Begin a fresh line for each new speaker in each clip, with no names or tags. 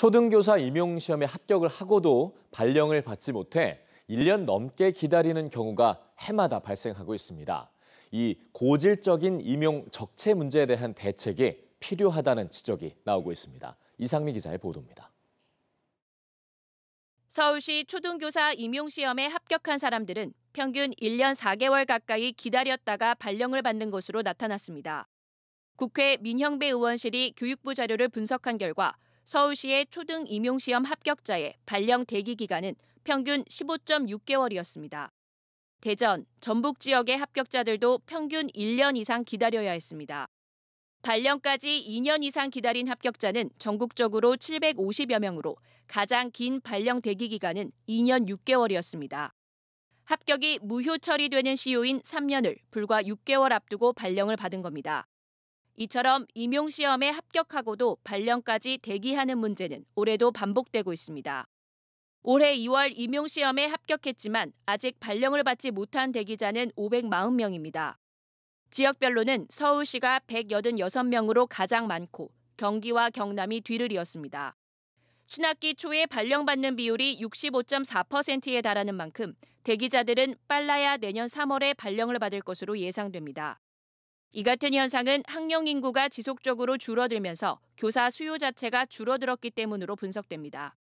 초등교사 임용시험에 합격을 하고도 발령을 받지 못해 1년 넘게 기다리는 경우가 해마다 발생하고 있습니다. 이 고질적인 임용 적체 문제에 대한 대책이 필요하다는 지적이 나오고 있습니다. 이상미 기자의 보도입니다.
서울시 초등교사 임용시험에 합격한 사람들은 평균 1년 4개월 가까이 기다렸다가 발령을 받는 것으로 나타났습니다. 국회 민형배 의원실이 교육부 자료를 분석한 결과 서울시의 초등 임용시험 합격자의 발령 대기 기간은 평균 15.6개월이었습니다. 대전, 전북 지역의 합격자들도 평균 1년 이상 기다려야 했습니다. 발령까지 2년 이상 기다린 합격자는 전국적으로 750여 명으로 가장 긴 발령 대기 기간은 2년 6개월이었습니다. 합격이 무효 처리되는 시효인 3년을 불과 6개월 앞두고 발령을 받은 겁니다. 이처럼 임용시험에 합격하고도 발령까지 대기하는 문제는 올해도 반복되고 있습니다. 올해 2월 임용시험에 합격했지만 아직 발령을 받지 못한 대기자는 540명입니다. 지역별로는 서울시가 186명으로 가장 많고 경기와 경남이 뒤를 이었습니다. 신학기 초에 발령받는 비율이 65.4%에 달하는 만큼 대기자들은 빨라야 내년 3월에 발령을 받을 것으로 예상됩니다. 이 같은 현상은 학령 인구가 지속적으로 줄어들면서 교사 수요 자체가 줄어들었기 때문으로 분석됩니다.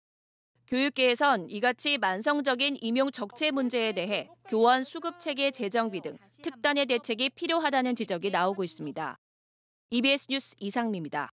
교육계에선 이같이 만성적인 임용 적체 문제에 대해 교원 수급 체계 재정비 등 특단의 대책이 필요하다는 지적이 나오고 있습니다. EBS 뉴스 이상미입니다.